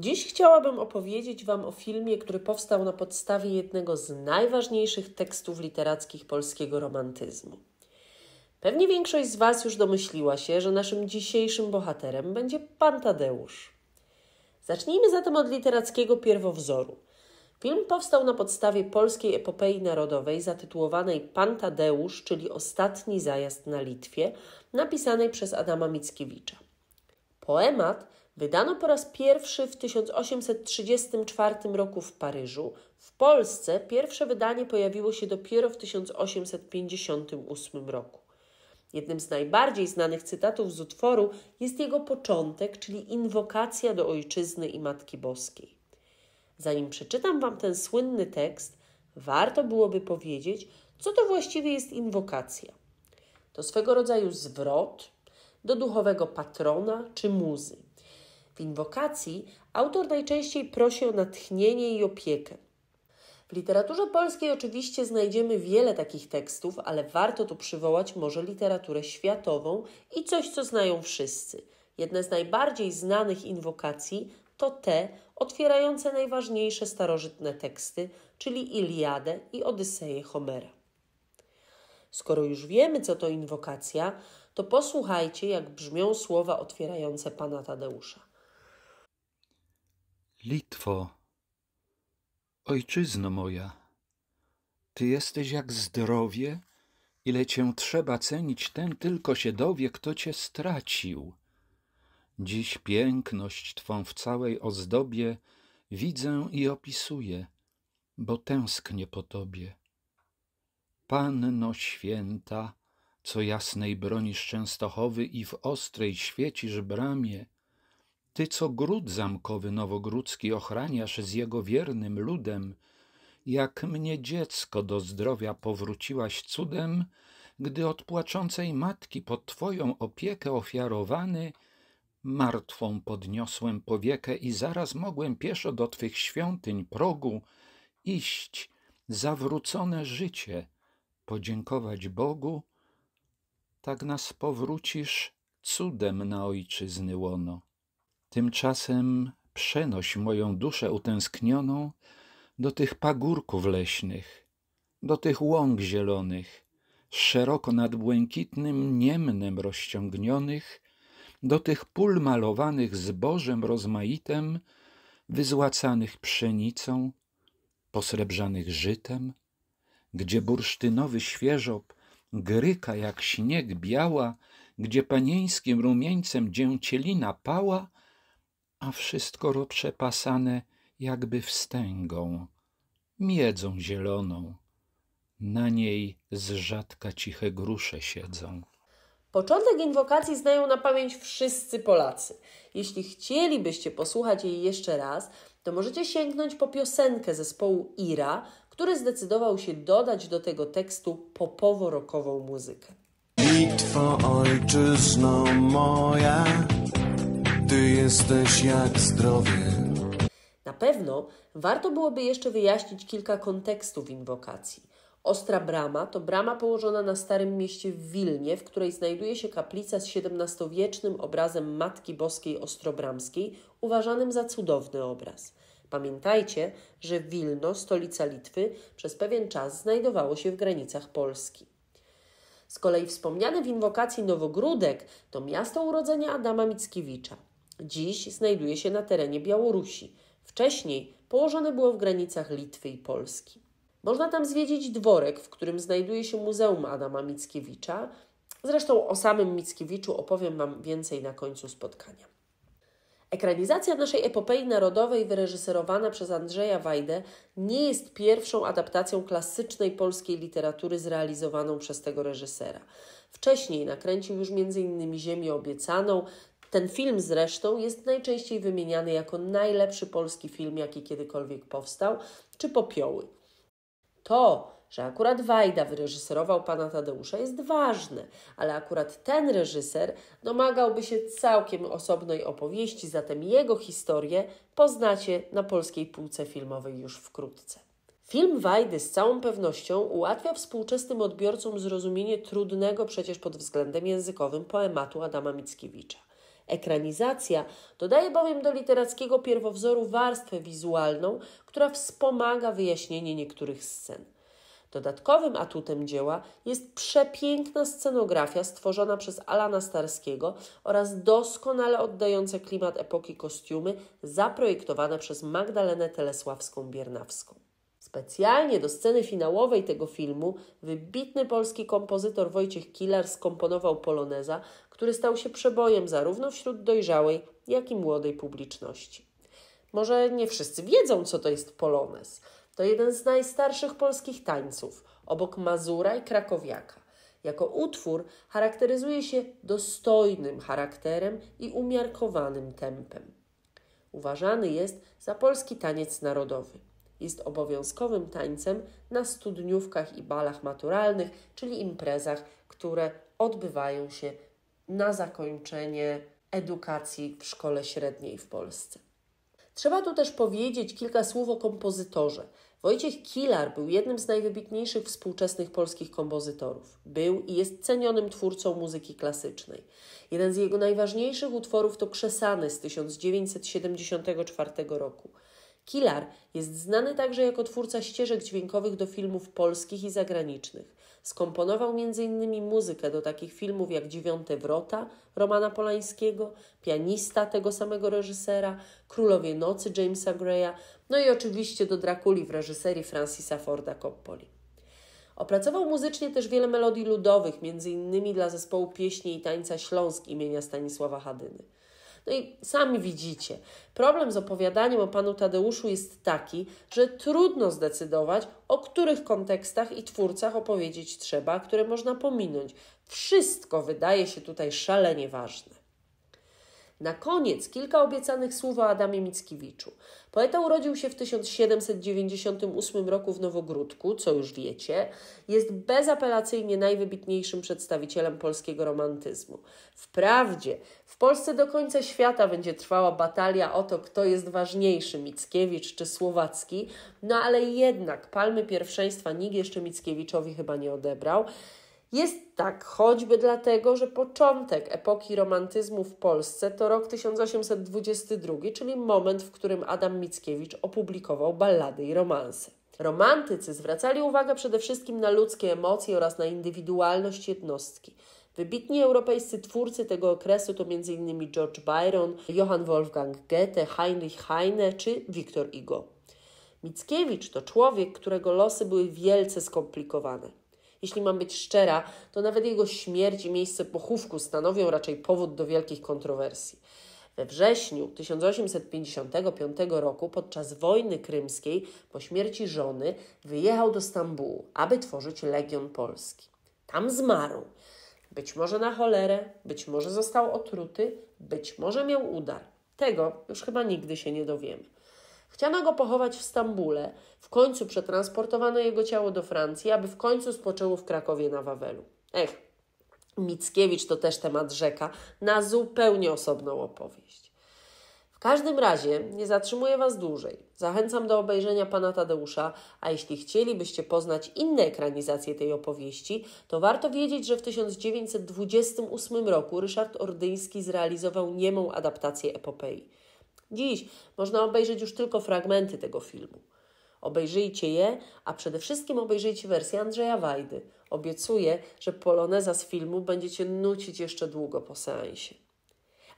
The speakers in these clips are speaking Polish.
Dziś chciałabym opowiedzieć Wam o filmie, który powstał na podstawie jednego z najważniejszych tekstów literackich polskiego romantyzmu. Pewnie większość z Was już domyśliła się, że naszym dzisiejszym bohaterem będzie pan Tadeusz. Zacznijmy zatem od literackiego pierwowzoru. Film powstał na podstawie polskiej epopei narodowej zatytułowanej Pan Tadeusz, czyli Ostatni zajazd na Litwie, napisanej przez Adama Mickiewicza. Poemat wydano po raz pierwszy w 1834 roku w Paryżu. W Polsce pierwsze wydanie pojawiło się dopiero w 1858 roku. Jednym z najbardziej znanych cytatów z utworu jest jego początek, czyli inwokacja do Ojczyzny i Matki Boskiej. Zanim przeczytam Wam ten słynny tekst, warto byłoby powiedzieć, co to właściwie jest inwokacja. To swego rodzaju zwrot do duchowego patrona czy muzy. W inwokacji autor najczęściej prosi o natchnienie i opiekę. W literaturze polskiej oczywiście znajdziemy wiele takich tekstów, ale warto tu przywołać może literaturę światową i coś, co znają wszyscy. Jedne z najbardziej znanych inwokacji to te otwierające najważniejsze starożytne teksty, czyli Iliadę i Odyseję Homera. Skoro już wiemy, co to inwokacja, to posłuchajcie, jak brzmią słowa otwierające pana Tadeusza. Litwo, ojczyzno moja, ty jesteś jak zdrowie, ile cię trzeba cenić, ten tylko się dowie, kto cię stracił. Dziś piękność twą w całej ozdobie widzę i opisuję, bo tęsknię po tobie. Panno święta, co jasnej bronisz Częstochowy i w ostrej świecisz bramie, ty, co gród zamkowy nowogródzki ochraniasz z jego wiernym ludem, jak mnie dziecko do zdrowia powróciłaś cudem, gdy od płaczącej matki pod Twoją opiekę ofiarowany, martwą podniosłem powiekę i zaraz mogłem pieszo do Twych świątyń progu iść, zawrócone życie, podziękować Bogu, tak nas powrócisz cudem na ojczyzny łono. Tymczasem przenoś moją duszę utęsknioną do tych pagórków leśnych, do tych łąk zielonych, szeroko nad błękitnym niemnem rozciągnionych, do tych pól malowanych zbożem rozmaitem, wyzłacanych pszenicą, posrebrzanych żytem, gdzie bursztynowy świeżob gryka jak śnieg biała, gdzie panieńskim rumieńcem dzięcielina pała, a wszystko rozprzepasane, jakby wstęgą, miedzą zieloną. Na niej z rzadka ciche grusze siedzą. Początek inwokacji znają na pamięć wszyscy Polacy. Jeśli chcielibyście posłuchać jej jeszcze raz, to możecie sięgnąć po piosenkę zespołu Ira, który zdecydował się dodać do tego tekstu popowo-rokową muzykę. Litwo ojczyzno moja ty jesteś jak zdrowie. Na pewno warto byłoby jeszcze wyjaśnić kilka kontekstów inwokacji. Ostra brama to brama położona na Starym Mieście w Wilnie, w której znajduje się kaplica z XVII-wiecznym obrazem Matki Boskiej Ostrobramskiej, uważanym za cudowny obraz. Pamiętajcie, że Wilno, stolica Litwy, przez pewien czas znajdowało się w granicach Polski. Z kolei wspomniane w inwokacji Nowogródek to miasto urodzenia Adama Mickiewicza. Dziś znajduje się na terenie Białorusi. Wcześniej położone było w granicach Litwy i Polski. Można tam zwiedzić dworek, w którym znajduje się Muzeum Adama Mickiewicza. Zresztą o samym Mickiewiczu opowiem Wam więcej na końcu spotkania. Ekranizacja naszej epopei narodowej, wyreżyserowana przez Andrzeja Wajdę, nie jest pierwszą adaptacją klasycznej polskiej literatury zrealizowaną przez tego reżysera. Wcześniej nakręcił już m.in. Ziemię Obiecaną, ten film zresztą jest najczęściej wymieniany jako najlepszy polski film, jaki kiedykolwiek powstał, czy popioły. To, że akurat Wajda wyreżyserował pana Tadeusza jest ważne, ale akurat ten reżyser domagałby się całkiem osobnej opowieści, zatem jego historię poznacie na polskiej półce filmowej już wkrótce. Film Wajdy z całą pewnością ułatwia współczesnym odbiorcom zrozumienie trudnego przecież pod względem językowym poematu Adama Mickiewicza. Ekranizacja dodaje bowiem do literackiego pierwowzoru warstwę wizualną, która wspomaga wyjaśnienie niektórych scen. Dodatkowym atutem dzieła jest przepiękna scenografia stworzona przez Alana Starskiego oraz doskonale oddające klimat epoki kostiumy zaprojektowane przez Magdalenę Telesławską-Biernawską. Specjalnie do sceny finałowej tego filmu wybitny polski kompozytor Wojciech Kilar skomponował poloneza, który stał się przebojem zarówno wśród dojrzałej, jak i młodej publiczności. Może nie wszyscy wiedzą, co to jest polonez. To jeden z najstarszych polskich tańców, obok Mazura i Krakowiaka. Jako utwór charakteryzuje się dostojnym charakterem i umiarkowanym tempem. Uważany jest za polski taniec narodowy jest obowiązkowym tańcem na studniówkach i balach maturalnych, czyli imprezach, które odbywają się na zakończenie edukacji w szkole średniej w Polsce. Trzeba tu też powiedzieć kilka słów o kompozytorze. Wojciech Kilar był jednym z najwybitniejszych współczesnych polskich kompozytorów. Był i jest cenionym twórcą muzyki klasycznej. Jeden z jego najważniejszych utworów to Krzesany z 1974 roku. Kilar jest znany także jako twórca ścieżek dźwiękowych do filmów polskich i zagranicznych. Skomponował m.in. muzykę do takich filmów jak Dziewiąte Wrota Romana Polańskiego, Pianista tego samego reżysera, Królowie Nocy Jamesa Greya, no i oczywiście do Drakuli w reżyserii Francisa Forda Coppoli. Opracował muzycznie też wiele melodii ludowych, m.in. dla zespołu pieśni i tańca Śląsk imienia Stanisława Hadyny. No i sami widzicie, problem z opowiadaniem o panu Tadeuszu jest taki, że trudno zdecydować, o których kontekstach i twórcach opowiedzieć trzeba, które można pominąć. Wszystko wydaje się tutaj szalenie ważne. Na koniec kilka obiecanych słów o Adamie Mickiewiczu. Poeta urodził się w 1798 roku w Nowogródku, co już wiecie. Jest bezapelacyjnie najwybitniejszym przedstawicielem polskiego romantyzmu. Wprawdzie w Polsce do końca świata będzie trwała batalia o to, kto jest ważniejszy, Mickiewicz czy Słowacki, no ale jednak palmy pierwszeństwa nikt jeszcze Mickiewiczowi chyba nie odebrał. Jest tak choćby dlatego, że początek epoki romantyzmu w Polsce to rok 1822, czyli moment, w którym Adam Mickiewicz opublikował ballady i romanse. Romantycy zwracali uwagę przede wszystkim na ludzkie emocje oraz na indywidualność jednostki. Wybitni europejscy twórcy tego okresu to m.in. George Byron, Johann Wolfgang Goethe, Heinrich Heine czy Wiktor Hugo. Mickiewicz to człowiek, którego losy były wielce skomplikowane. Jeśli mam być szczera, to nawet jego śmierć i miejsce pochówku stanowią raczej powód do wielkich kontrowersji. We wrześniu 1855 roku podczas wojny krymskiej po śmierci żony wyjechał do Stambułu, aby tworzyć Legion Polski. Tam zmarł. Być może na cholerę, być może został otruty, być może miał udar. Tego już chyba nigdy się nie dowiemy. Chciano go pochować w Stambule. W końcu przetransportowano jego ciało do Francji, aby w końcu spoczęło w Krakowie na Wawelu. Ech, Mickiewicz to też temat rzeka na zupełnie osobną opowieść. W każdym razie nie zatrzymuję Was dłużej. Zachęcam do obejrzenia Pana Tadeusza, a jeśli chcielibyście poznać inne ekranizacje tej opowieści, to warto wiedzieć, że w 1928 roku Ryszard Ordyński zrealizował niemą adaptację epopei. Dziś można obejrzeć już tylko fragmenty tego filmu. Obejrzyjcie je, a przede wszystkim obejrzyjcie wersję Andrzeja Wajdy. Obiecuję, że poloneza z filmu będziecie nucić jeszcze długo po seansie.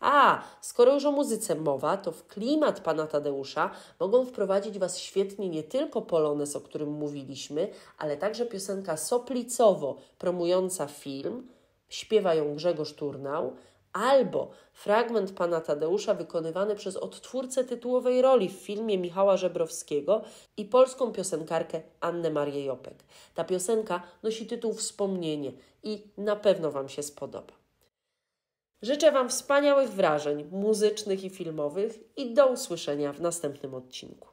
A, skoro już o muzyce mowa, to w klimat pana Tadeusza mogą wprowadzić Was świetnie nie tylko polonez, o którym mówiliśmy, ale także piosenka soplicowo promująca film, śpiewa ją Grzegorz Turnał, albo fragment pana Tadeusza wykonywany przez odtwórcę tytułowej roli w filmie Michała Żebrowskiego i polską piosenkarkę Annę Marię Jopek. Ta piosenka nosi tytuł Wspomnienie i na pewno Wam się spodoba. Życzę Wam wspaniałych wrażeń muzycznych i filmowych i do usłyszenia w następnym odcinku.